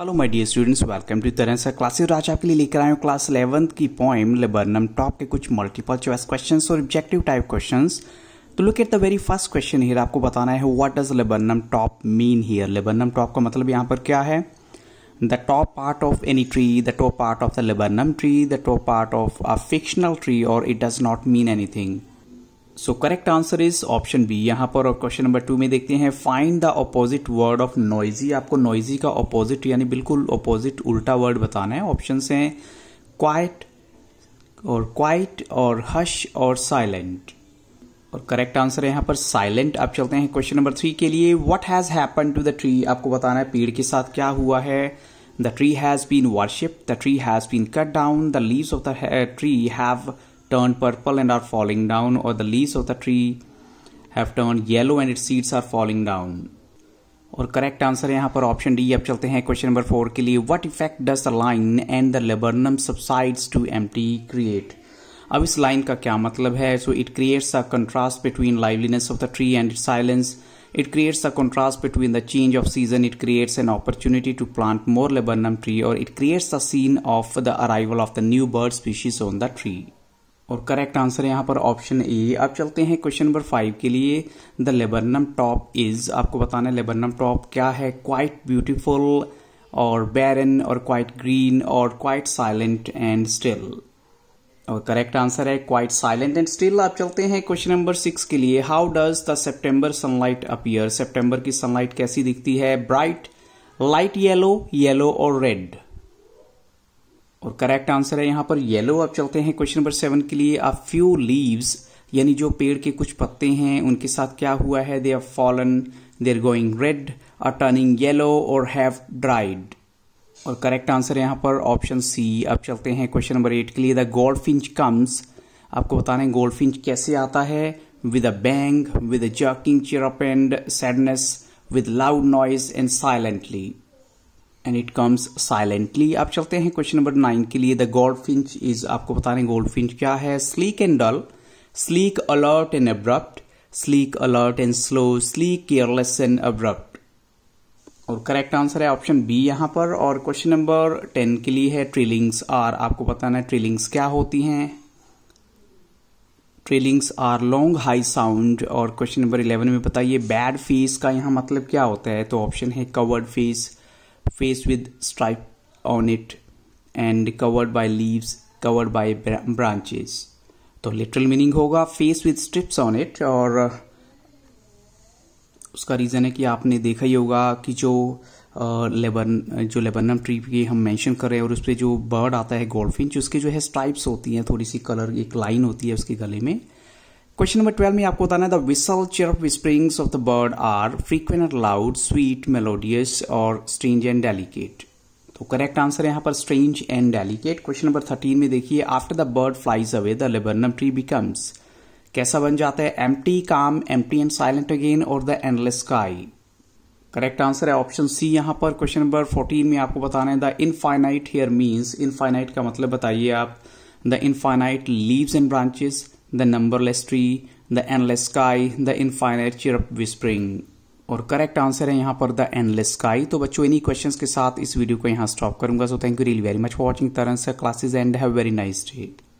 Hello my dear students welcome to तरह sir classes आज आपके लिए लेकर आया हूँ क्लास इलेवंथ की पॉइंट लेबर्नम टॉप के कुछ मल्टीपल चॉइस क्वेश्चंस और ऑब्जेक्टिव टाइप क्वेश्चंस तो look at the very first question here आपको बताना है what does laburnum top mean here लेबर्नम टॉप का मतलब यहाँ पर क्या है the top part of any tree the top part of the laburnum tree the top part of a fictional tree और it does not mean anything so correct answer is option B यहां पर और question number two में देखते हैं find the opposite word of noisy आपको noisy का opposite यानी बिल्कुल ऑपोजिट उल्टा वर्ड बताना है ऑप्शन हैं क्वाइट और क्वाइट और हश और साइलेंट और करेक्ट आंसर है यहां पर साइलेंट आप चलते हैं क्वेश्चन नंबर थ्री के लिए what has happen to the tree आपको बताना है पेड़ के साथ क्या हुआ है the tree has been worship the tree has been cut down the leaves of the tree have turn purple and are falling down or the leaves of the tree have turned yellow and its seeds are falling down और correct answer यहाँ पर option D अब चलते हैं question number four के लिए what effect does the line and the laburnum subsides to M create अब इस लाइन का क्या मतलब है so it creates a contrast between liveliness of the tree and it silence It creates a contrast between the change of season. It creates an opportunity to plant more laburnum tree or it creates a scene of the arrival of the new bird species on the tree. और correct answer यहाँ पर option A अब चलते हैं question number five के लिए the laburnum top is आपको बताना है लेबरनम टॉप क्या है क्वाइट ब्यूटीफुल और बैरन और क्वाइट ग्रीन और क्वाइट साइलेंट एंड स्टिल और करेक्ट आंसर है क्वाइट साइलेंट एंड स्टिल आप चलते हैं क्वेश्चन नंबर सिक्स के लिए how does the September sunlight appear September की सनलाइट कैसी दिखती है ब्राइट लाइट येलो येलो और रेड और करेक्ट आंसर है यहां पर येलो अब चलते हैं क्वेश्चन नंबर सेवन के लिए अ फ्यू लीव्स यानी जो पेड़ के कुछ पत्ते हैं उनके साथ क्या हुआ है they are fallen they are going red are turning yellow और हैव ड्राइड और करेक्ट आंसर यहाँ पर ऑप्शन सी अब चलते हैं क्वेश्चन नंबर एट के लिए द गोल्ड फिंच कम्स आपको बताने गोल्डफिंच गोल्ड फिंच कैसे आता है with a bang with a jerking chirp and sadness with loud noise and silently and it comes silently आप चलते हैं क्वेश्चन नंबर नाइन के लिए द गोल्ड फिंच इज आपको बता रहे हैं गोल्ड फिंच क्या है sleek and dull sleek alert and abrupt sleek alert and slow sleek careless and abrupt और करेक्ट आंसर है ऑप्शन बी यहां पर और क्वेश्चन नंबर टेन के लिए है ट्रिलिंग्स आर आपको बताना है ट्रिलिंग्स क्या होती हैं trillings are long high sound और क्वेश्चन नंबर इलेवन में बताइए बैड फीस का यहां मतलब क्या होता है तो ऑप्शन है covered face face with stripe on it and covered by leaves covered by branches तो लिटरल मीनिंग होगा face with stripes on it और uh, उसका रीज़न है कि आपने देखा ही होगा कि जो लेबन uh, जो लेबनम ट्री की हम मेंशन कर रहे हैं और उस पर जो बर्ड आता है गोल्फिन उसके जो है स्ट्राइप्स होती हैं थोड़ी सी कलर एक लाइन होती है उसके गले में क्वेश्चन नंबर ट्वेल्व में आपको बताना है the whistle chirp springs of the bird are frequent loud sweet melodious और स्ट्रेंज एंड डेलीकेट तो करेक्ट आंसर यहाँ पर strange and delicate question number thirteen में देखिए after the bird flies away the laburnum tree becomes कैसा बन जाता है empty calm empty and silent again और the endless sky correct answer है ऑप्शन सी यहाँ पर क्वेश्चन नंबर फोर्टीन में आपको बताना है the infinite here means infinite का मतलब बताइए आप the infinite leaves and branches the numberless tree, the endless sky, the infinite chirp whispering. और करेक्ट आंसर है यहाँ पर द एंडलेस स्काई तो बच्चों इन्हीं क्वेश्चंस के साथ इस वीडियो को यहाँ स्टॉप करूंगा so thank you really very much for watching Taran sir classes and have very nice day